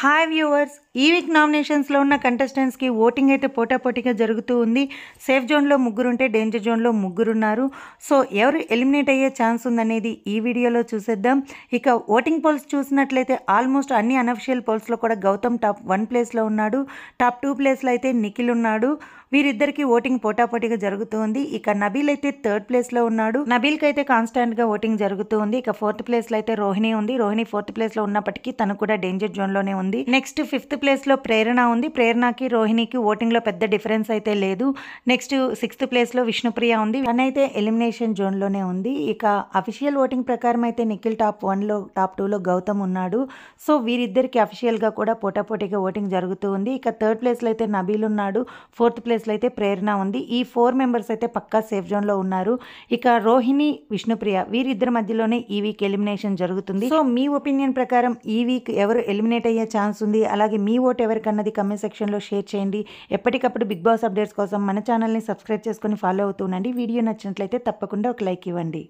hi viewers ఈ week నామినేషన్స్లో ఉన్న కంటెస్టెంట్స్కి ఓటింగ్ అయితే పోటాపోటీగా జరుగుతూ ఉంది సేఫ్ జోన్లో ముగ్గురుంటే డేంజర్ జోన్లో ముగ్గురున్నారు సో ఎవరు ఎలిమినేట్ అయ్యే ఛాన్స్ ఉందనేది ఈ వీడియోలో చూసేద్దాం ఇక ఓటింగ్ పోల్స్ చూసినట్లయితే ఆల్మోస్ట్ అన్ని అనఫిషియల్ పోల్స్లో కూడా గౌతమ్ టాప్ వన్ ప్లేస్లో ఉన్నాడు టాప్ టూ ప్లేస్లో అయితే నిఖిల్ ఉన్నాడు వీరిద్దరికి ఓటింగ్ పోటాపోటీగా జరుగుతూ ఉంది ఇక నబీల్ అయితే థర్డ్ ప్లేస్లో ఉన్నాడు నబీల్కి అయితే కాన్స్టాంట్గా ఓటింగ్ జరుగుతూ ఉంది ఇక ఫోర్త్ ప్లేస్లో అయితే రోహిణి ఉంది రోహిణి ఫోర్త్ ప్లేస్లో ఉన్నప్పటికీ తను కూడా డేంజర్ జోన్లోనే ఉంది ఉంది నెక్స్ట్ ఫిఫ్త్ ప్లేస్ లో ప్రేరణ ఉంది ప్రేరణకి రోహిణికి ఓటింగ్ లో పెద్ద డిఫరెన్స్ అయితే లేదు నెక్స్ట్ సిక్స్త్ ప్లేస్ లో విష్ణుప్రియ ఉంది తనైతే ఎలిమినేషన్ జోన్ లోనే ఉంది ఇక అఫీషియల్ ఓటింగ్ ప్రకారం అయితే నిఖిల్ టాప్ వన్ లో టాప్ టూ లో గౌతమ్ ఉన్నాడు సో వీరిద్దరికి గా కూడా పోటాపోటీగా ఓటింగ్ జరుగుతూ ఉంది ఇక థర్డ్ ప్లేస్ లో అయితే నబీల్ ఉన్నాడు ఫోర్త్ ప్లేస్ లో అయితే ప్రేరణ ఉంది ఈ ఫోర్ మెంబర్స్ అయితే పక్కా సేఫ్ జోన్ లో ఉన్నారు ఇక రోహిణి విష్ణుప్రియ వీరిద్దరి మధ్యలోనే ఈ వీక్ ఎలిమినేషన్ జరుగుతుంది సో మీ ఒపీనియన్ ప్రకారం ఈ వీక్ ఎవరు ఎలిమినేట్ అయ్యే ఛాన్స్ ఉంది అలాగే మీ ఓటు ఎవరికన్నది కమెంట్ సెక్షన్లో షేర్ చేయండి ఎప్పటికప్పుడు బిగ్ బాస్ అప్డేట్స్ కోసం మన ఛానల్ని సబ్స్క్రైబ్ చేసుకొని ఫాలో అవుతూ ఉండండి వీడియో నచ్చినట్లయితే తప్పకుండా ఒక లైక్ ఇవ్వండి